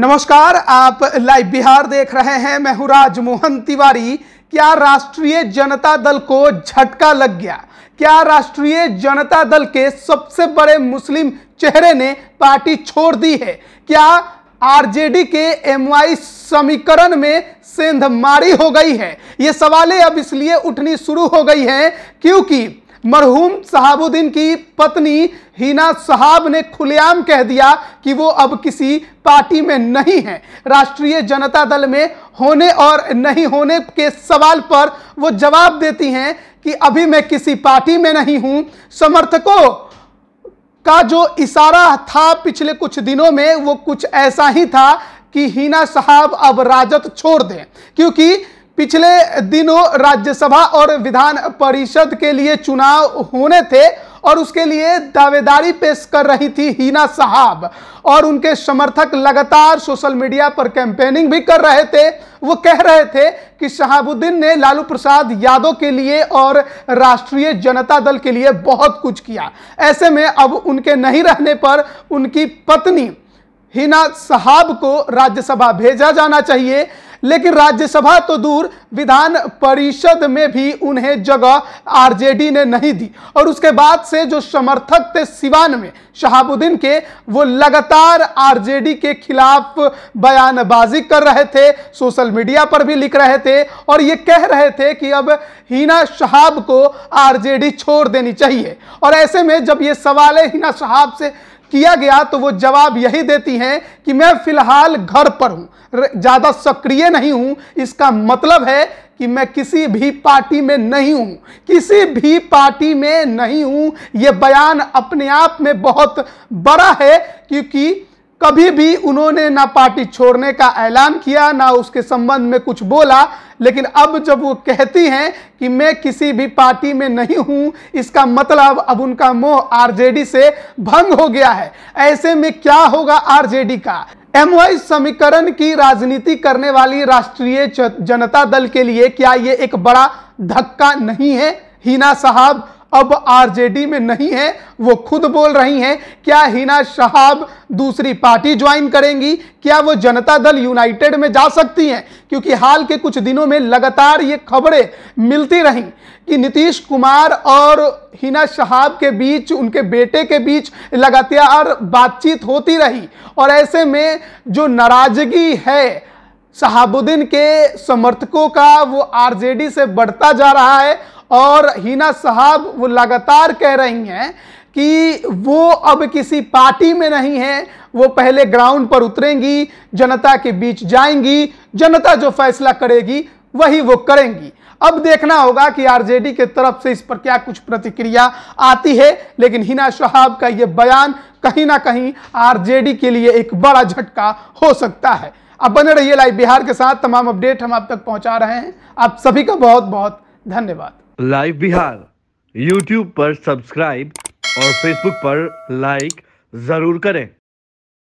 नमस्कार आप लाइव बिहार देख रहे हैं मैं हूं राजमोहन तिवारी क्या राष्ट्रीय जनता दल को झटका लग गया क्या राष्ट्रीय जनता दल के सबसे बड़े मुस्लिम चेहरे ने पार्टी छोड़ दी है क्या आरजेडी के एमवाई समीकरण में सेंधमारी हो गई है ये सवालें अब इसलिए उठनी शुरू हो गई हैं क्योंकि मरहूम साहबुद्दीन की पत्नी हिना साहब ने खुलेआम कह दिया कि वो अब किसी पार्टी में नहीं है राष्ट्रीय जनता दल में होने और नहीं होने के सवाल पर वो जवाब देती हैं कि अभी मैं किसी पार्टी में नहीं हूं समर्थकों का जो इशारा था पिछले कुछ दिनों में वो कुछ ऐसा ही था कि हिना साहब अब राजद छोड़ दें क्योंकि पिछले दिनों राज्यसभा और विधान परिषद के लिए चुनाव होने थे और उसके लिए दावेदारी पेश कर रही थी हीना साहब और उनके समर्थक लगातार सोशल मीडिया पर कैंपेनिंग भी कर रहे थे वो कह रहे थे कि शहाबुद्दीन ने लालू प्रसाद यादव के लिए और राष्ट्रीय जनता दल के लिए बहुत कुछ किया ऐसे में अब उनके नहीं रहने पर उनकी पत्नी हिना साहब को राज्यसभा भेजा जाना चाहिए लेकिन राज्यसभा तो दूर विधान परिषद में भी उन्हें जगह आरजेडी ने नहीं दी और उसके बाद से जो समर्थक थे सिवान में शहाबुद्दीन के वो लगातार आरजेडी के खिलाफ बयानबाजी कर रहे थे सोशल मीडिया पर भी लिख रहे थे और ये कह रहे थे कि अब हिना शहाब को आरजेडी छोड़ देनी चाहिए और ऐसे में जब ये सवाल हिना शहाब से किया गया तो वो जवाब यही देती हैं कि मैं फिलहाल घर पर हूं ज़्यादा सक्रिय नहीं हूं इसका मतलब है कि मैं किसी भी पार्टी में नहीं हूं किसी भी पार्टी में नहीं हूं यह बयान अपने आप में बहुत बड़ा है क्योंकि कभी भी उन्होंने ना पार्टी छोड़ने का ऐलान किया ना उसके संबंध में कुछ बोला लेकिन अब जब वो कहती हैं कि मैं किसी भी पार्टी में नहीं हूं इसका मतलब अब उनका मोह आरजेडी से भंग हो गया है ऐसे में क्या होगा आरजेडी का एम समीकरण की राजनीति करने वाली राष्ट्रीय जनता दल के लिए क्या ये एक बड़ा धक्का नहीं है हीना साहब अब आरजेडी में नहीं है वो खुद बोल रही हैं क्या हिना शहाब दूसरी पार्टी ज्वाइन करेंगी क्या वो जनता दल यूनाइटेड में जा सकती हैं क्योंकि हाल के कुछ दिनों में लगातार ये खबरें मिलती रहीं कि नीतीश कुमार और हिना शहाब के बीच उनके बेटे के बीच लगातार बातचीत होती रही और ऐसे में जो नाराजगी है शहाबुद्दीन के समर्थकों का वो आरजेडी से बढ़ता जा रहा है और हिना साहब वो लगातार कह रही हैं कि वो अब किसी पार्टी में नहीं है वो पहले ग्राउंड पर उतरेंगी जनता के बीच जाएंगी जनता जो फैसला करेगी वही वो करेंगी अब देखना होगा कि आरजेडी के तरफ से इस पर क्या कुछ प्रतिक्रिया आती है लेकिन हिना शहाब का ये बयान कहीं ना कहीं आरजेडी के लिए एक बड़ा झटका हो सकता है अब बने रहिए लाइव बिहार के साथ तमाम अपडेट हम आप तक पहुंचा रहे हैं आप सभी का बहुत बहुत धन्यवाद लाइव बिहार यूट्यूब पर सब्सक्राइब और फेसबुक पर लाइक ज़रूर करें